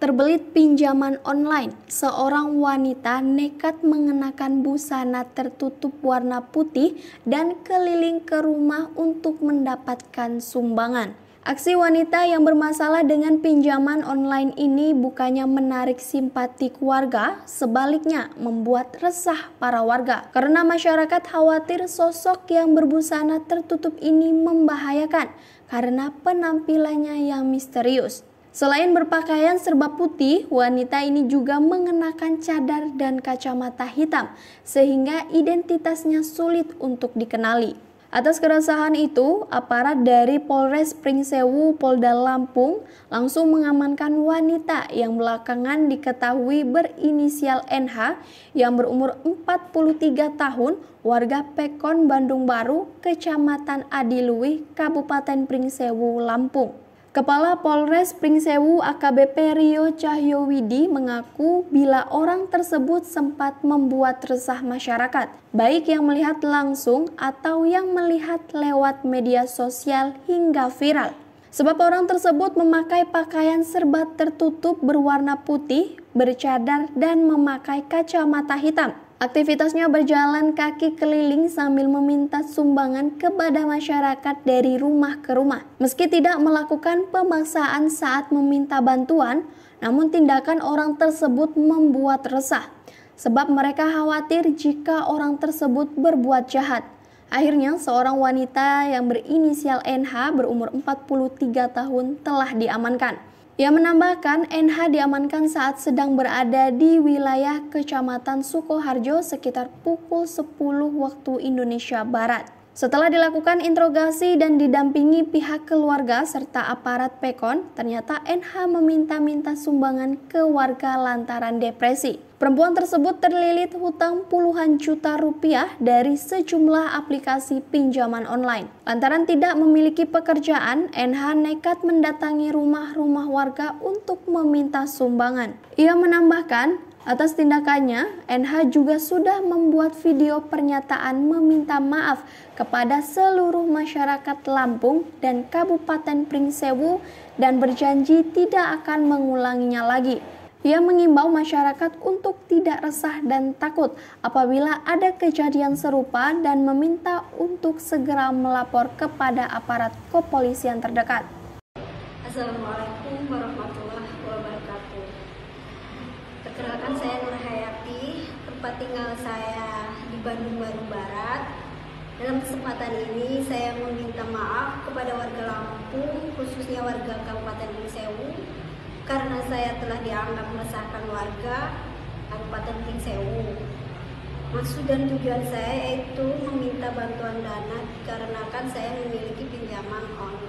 Terbelit pinjaman online, seorang wanita nekat mengenakan busana tertutup warna putih dan keliling ke rumah untuk mendapatkan sumbangan. Aksi wanita yang bermasalah dengan pinjaman online ini bukannya menarik simpati warga, sebaliknya membuat resah para warga. Karena masyarakat khawatir sosok yang berbusana tertutup ini membahayakan karena penampilannya yang misterius. Selain berpakaian serba putih, wanita ini juga mengenakan cadar dan kacamata hitam, sehingga identitasnya sulit untuk dikenali. Atas keresahan itu, aparat dari Polres Pringsewu Polda Lampung langsung mengamankan wanita yang belakangan diketahui berinisial NH yang berumur 43 tahun warga Pekon Bandung Baru, Kecamatan Adiluih, Kabupaten Pringsewu, Lampung. Kepala Polres Pringsewu AKBP Rio Cahyo Widi mengaku bila orang tersebut sempat membuat resah masyarakat, baik yang melihat langsung atau yang melihat lewat media sosial hingga viral. Sebab orang tersebut memakai pakaian serba tertutup berwarna putih, bercadar, dan memakai kacamata hitam. Aktivitasnya berjalan kaki keliling sambil meminta sumbangan kepada masyarakat dari rumah ke rumah. Meski tidak melakukan pemaksaan saat meminta bantuan, namun tindakan orang tersebut membuat resah. Sebab mereka khawatir jika orang tersebut berbuat jahat. Akhirnya seorang wanita yang berinisial NH berumur 43 tahun telah diamankan. Ia menambahkan NH diamankan saat sedang berada di wilayah Kecamatan Sukoharjo sekitar pukul 10 waktu Indonesia Barat. Setelah dilakukan interogasi dan didampingi pihak keluarga serta aparat Pekon, ternyata NH meminta-minta sumbangan ke warga lantaran depresi. Perempuan tersebut terlilit hutang puluhan juta rupiah dari sejumlah aplikasi pinjaman online. Lantaran tidak memiliki pekerjaan, NH nekat mendatangi rumah-rumah warga untuk meminta sumbangan. Ia menambahkan, Atas tindakannya, NH juga sudah membuat video pernyataan meminta maaf kepada seluruh masyarakat Lampung dan Kabupaten Pringsewu dan berjanji tidak akan mengulanginya lagi. Ia mengimbau masyarakat untuk tidak resah dan takut apabila ada kejadian serupa dan meminta untuk segera melapor kepada aparat kepolisian terdekat. Assalamualaikum warahmatullahi Perkenalkan saya Nur Hayati, tempat tinggal saya di Bandung Baru Barat. Dalam kesempatan ini saya meminta maaf kepada warga Lampung, khususnya warga Kabupaten Sewu, karena saya telah dianggap meresahkan warga Kabupaten Sewu. Maksud dan tujuan saya yaitu meminta bantuan dana dikarenakan saya memiliki pinjaman online.